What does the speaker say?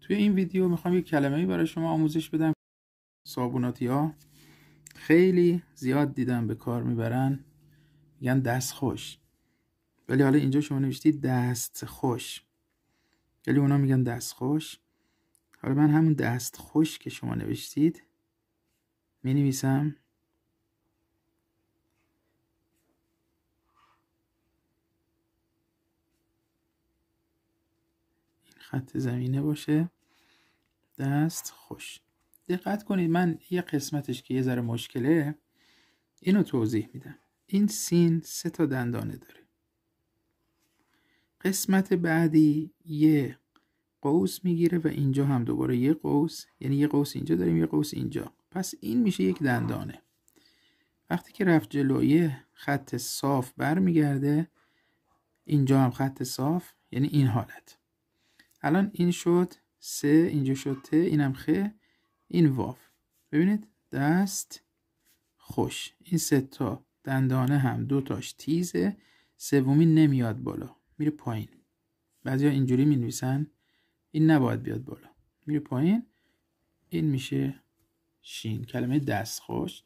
توی این ویدیو میخوام یک کلمه ای برای شما آموزش بدم صابوناتی ها خیلی زیاد دیدم به کار میبرن میگن دست خوش ولی حالا اینجا شما نوشتید دست خوش ولی اونا میگن دست خوش حالا من همون دست خوش که شما نوشتید می خط زمینه باشه دست خوش دقت کنید من یه قسمتش که یه ذره مشکله اینو توضیح میدم این سین سه تا دندانه داره قسمت بعدی یه قوس میگیره و اینجا هم دوباره یه قوس یعنی یه قوس اینجا داریم یه قوس اینجا پس این میشه یک دندانه وقتی که رفت جلویه خط صاف برمیگرده اینجا هم خط صاف یعنی این حالت الان این شد سه اینجا شد ته اینم خه این واف ببینید دست خوش این سه تا دندانه هم دو تاش تیزه سومی نمیاد بالا میره پایین بعضیا اینجوری می این نباید بیاد بالا میره پایین این میشه شین کلمه دست خوش